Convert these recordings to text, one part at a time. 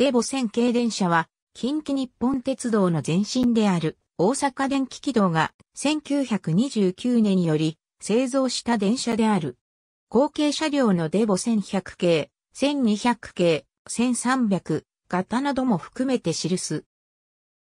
デボ線系電車は、近畿日本鉄道の前身である大阪電気軌道が1929年より製造した電車である。後継車両のデボ1100系、1200系、1300型なども含めて記す。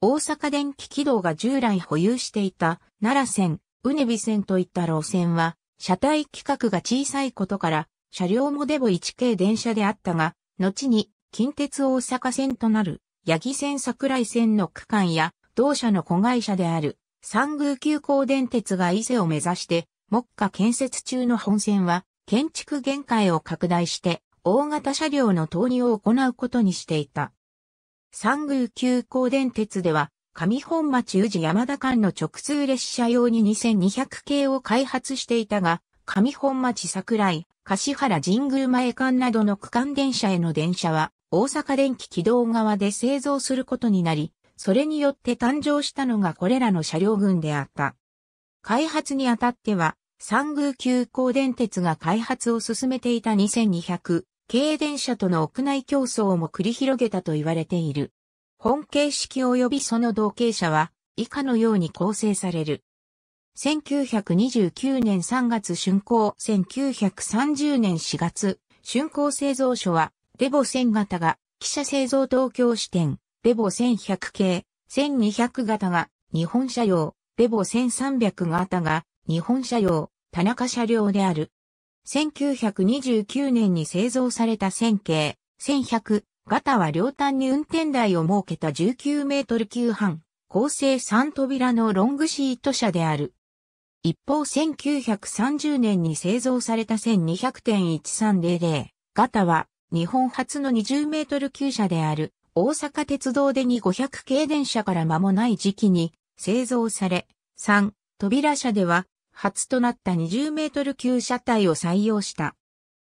大阪電気軌道が従来保有していた奈良線、うねび線といった路線は、車体規格が小さいことから、車両もデボ1系電車であったが、後に近鉄大阪線となる、八木線桜井線の区間や、同社の子会社である、三宮急行電鉄が伊勢を目指して、目下建設中の本線は、建築限界を拡大して、大型車両の投入を行うことにしていた。三宮急行電鉄では、上本町宇治山田間の直通列車用に2200系を開発していたが、上本町桜井、柏原神宮前間などの区間電車への電車は、大阪電気軌道側で製造することになり、それによって誕生したのがこれらの車両群であった。開発にあたっては、三宮急行電鉄が開発を進めていた2200系電車との屋内競争も繰り広げたと言われている。本形式及びその同型車は以下のように構成される。1929年3月竣工、1930年4月、竣工製造所はレボ1000型が、記者製造東京支店、レボ1100系、1200型が、日本車用、レボ1300型が、日本車用、田中車両である。1929年に製造された1000系、1100型は両端に運転台を設けた19メートル級半、構成3扉のロングシート車である。一方1930年に製造された1200.1300型は日本初の20メートル級車である大阪鉄道で2 500系電車から間もない時期に製造され、3、扉車では初となった20メートル級車体を採用した。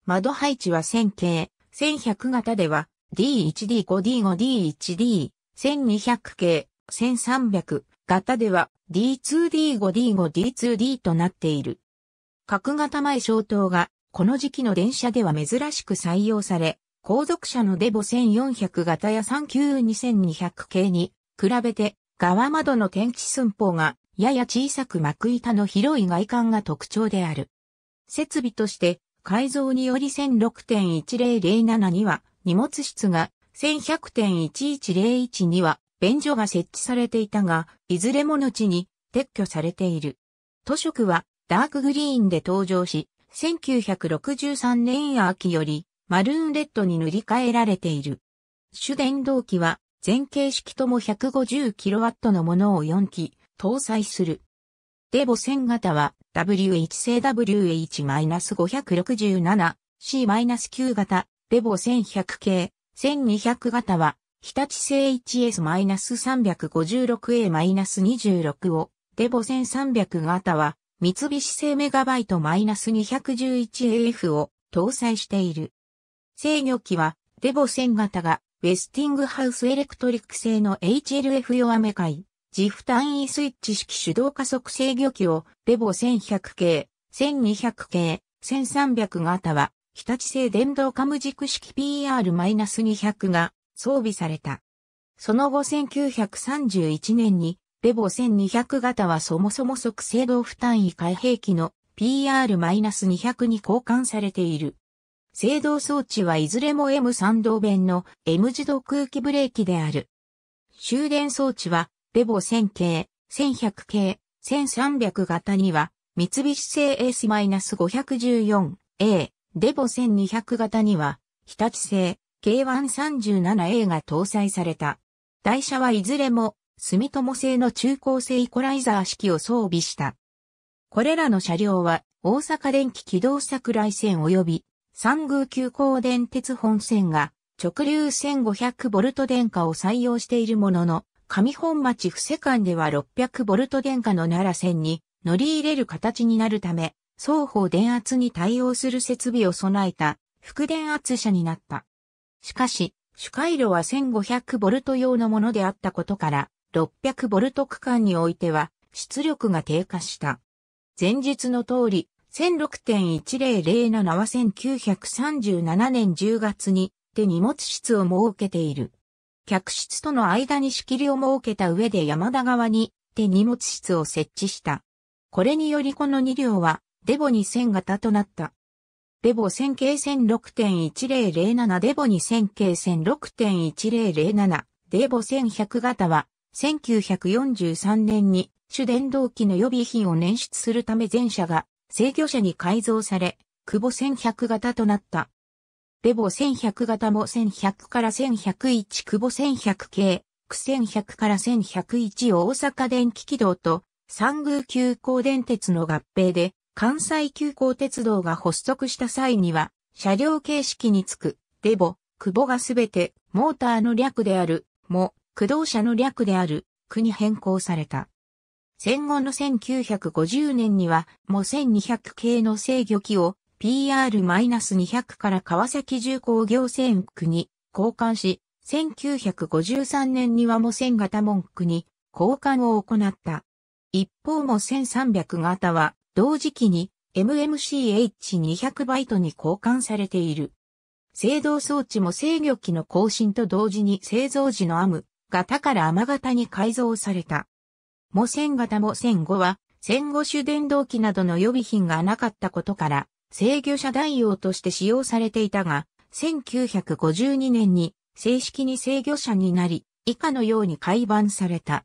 窓配置は1000系、1100型では D1D5D5D1D、1200系、1300型では D2D5D5D2D となっている。角型前消灯がこの時期の電車では珍しく採用され、後続車のデボ1400型や3 9 2 2 0 0系に比べて側窓の天地寸法がやや小さく幕板の広い外観が特徴である。設備として改造により1006.1007には荷物室が1100.1101には便所が設置されていたが、いずれも後に撤去されている。図色はダークグリーンで登場し、1963年秋よりマルーンレッドに塗り替えられている。主電動機は全形式とも 150kW のものを4機搭載する。デボ1000型は W1 製 WH-567C-9 型、デボ1100系、1200型は日立製 1S-356A-26 を、デボ1300型は、三菱製メガバイト -211AF を搭載している。制御機は、デボ1000型が、ウェスティングハウスエレクトリック製の HLF 弱め回、え、自負単位スイッチ式手動加速制御機を、デボ1100系、1200系、1300型は、日立製電動カム軸式 PR-200 が装備された。その後1931年にレボ1200型はそもそも即制動負担位開閉機の PR-200 に交換されている。制動装置はいずれも M3 動弁の M 自動空気ブレーキである。終電装置はレボ1000系、1100系、1300型には三菱製 S-514A、レボ1200型には日立製 K137A が搭載された。台車はいずれも住友製の中高生イコライザー式を装備した。これらの車両は大阪電気軌道桜井線及び三宮急行電鉄本線が直流 1500V 電化を採用しているものの、上本町伏施間では 600V 電化の奈良線に乗り入れる形になるため、双方電圧に対応する設備を備えた副電圧車になった。しかし、主回路は 1500V 用のものであったことから、600ボルト区間においては出力が低下した。前述の通り、1006.1007は1937年10月に手荷物室を設けている。客室との間に仕切りを設けた上で山田側に手荷物室を設置した。これによりこの2両はデボ2000型となった。デボ1000系1006.1007デボ2000系1006.1007デボ1100型は1943年に主電動機の予備品を捻出するため全車が制御車に改造され、久保1100型となった。レボ1100型も1100から1101久保1100系、区1100から1101を大阪電気軌道と三宮急行電鉄の合併で関西急行鉄道が発足した際には車両形式につくレボ、久保がすべてモーターの略であるも駆動車の略である、区に変更された。戦後の1950年には、も1200系の制御機を PR-200 から川崎重工業船区に交換し、1953年にはも1000型文区に交換を行った。一方も1300型は同時期に MMCH200 バイトに交換されている。制動装置も制御機の更新と同時に製造時のアム型から雨型に改造された。模線型も線後は、戦後主電動機などの予備品がなかったことから、制御車代用として使用されていたが、1952年に正式に制御車になり、以下のように改版された。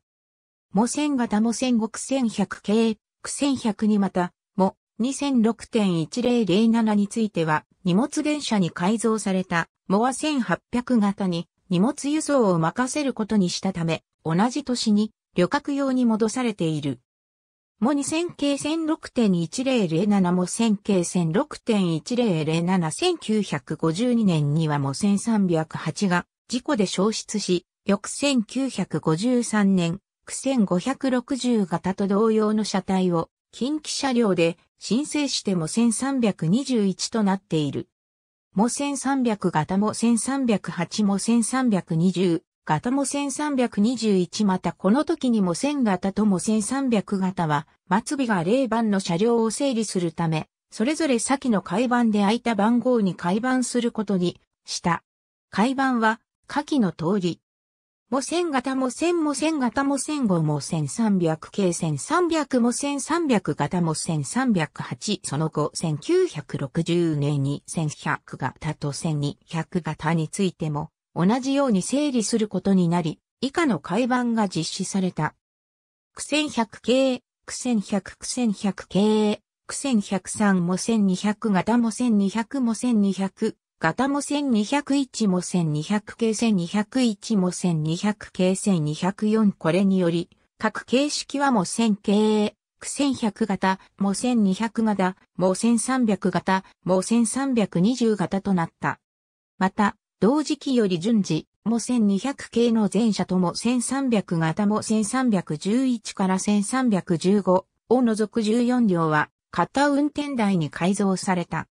模線型も戦後1100系、9 1 0 0にまた、も2006.1007については、荷物電車に改造された、もは1800型に荷物輸送を任せることにしたため、同じ年に旅客用に戻されている。も2000系1006.1007も1000系1006.1007 1952年にはも1308が事故で消失し、翌1953年、9560型と同様の車体を近畿車両で申請しても1321となっている。も1300型も1308も1320型も1321またこの時にも1000型とも1300型は末尾が0番の車両を整理するため、それぞれ先の海板で空いた番号に改番することにした。海板は下記の通り、も1000型も1000も1000型も1005も1300系1300も1300型も1308その後1960年に1100型と1200型についても同じように整理することになり以下の改版が実施された。苦戦100系、苦戦100苦戦100系、苦戦103も1200型も1200も1200型も1201も1200系1201も1200系1204これにより、各形式はも1000系、1100型、も1200型、も1300型、も1320型となった。また、同時期より順次、も1200系の全車とも1300型も1311から1315を除く14両は、型運転台に改造された。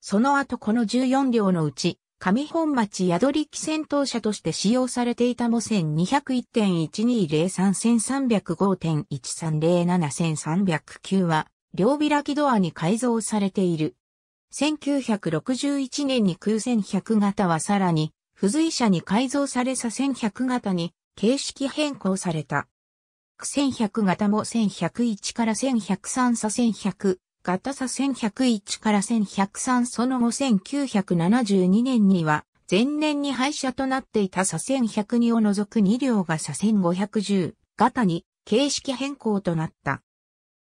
その後この14両のうち、上本町宿り機戦闘車として使用されていたも1201.12031305.1307-1309は、両開きドアに改造されている。1961年に空1100型はさらに、付随車に改造されさ1100型に形式変更された。1100型も1101から1103さ1100、ガタサ1101から1103その後1972年には、前年に廃車となっていたサ1102を除く2両がサ1510型に形式変更となった。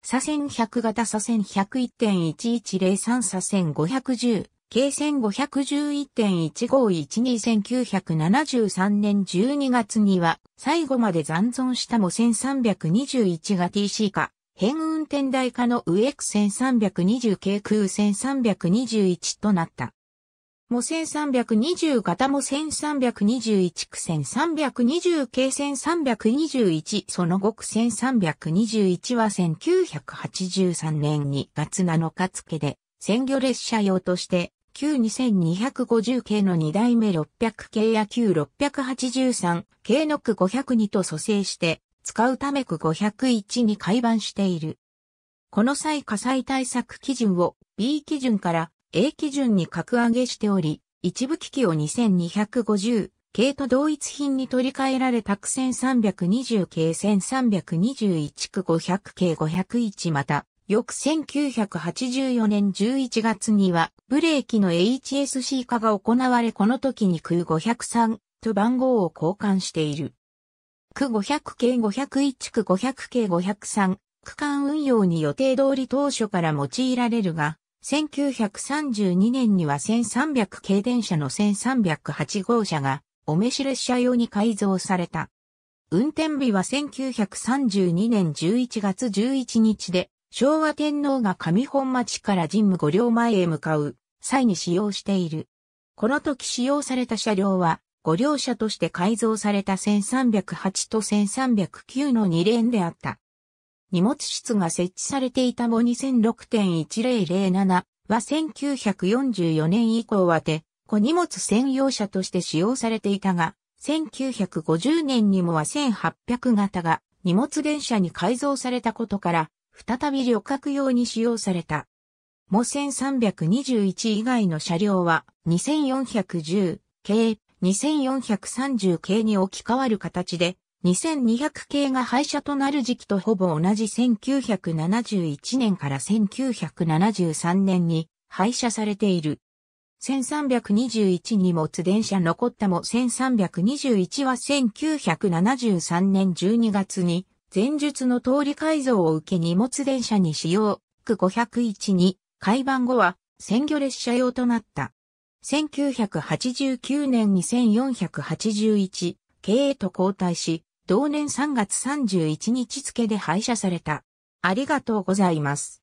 サ1100型サ1101.1103サ1510計1511.15121973年12月には最後まで残存したも1321が TC 化変運転台化の上 X1320 系空1321となった。も1320型も1321区1320系1321その後区1321は1983年2月7日付で鮮魚列車用として旧2250系の2代目600系や旧683系の区502と蘇生して使うため区501に改版している。この際火災対策基準を B 基準から A 基準に格上げしており、一部機器を2250系と同一品に取り替えられた区1320系1321区500系501また、翌1984年11月には、ブレーキの HSC 化が行われこの時に空503と番号を交換している。区500系501区500系503区間運用に予定通り当初から用いられるが、1932年には1300系電車の1308号車が、お召し列車用に改造された。運転日は1932年11月11日で、昭和天皇が上本町から神武五両前へ向かう際に使用している。この時使用された車両は、5両車として改造された1308と1309の2連であった。荷物室が設置されていたも2006.1007は1944年以降はて、小荷物専用車として使用されていたが、1950年にもは1800型が荷物電車に改造されたことから、再び旅客用に使用された。も1321以外の車両は2410系2430系に置き換わる形で、2200系が廃車となる時期とほぼ同じ1971年から1973年に廃車されている。1321にもつ電車残ったも1321は1973年12月に前述の通り改造を受け荷物電車に使用、区501に改板後は鮮魚列車用となった。1989年2 4 8 1経営と交代し、同年3月31日付で廃車された。ありがとうございます。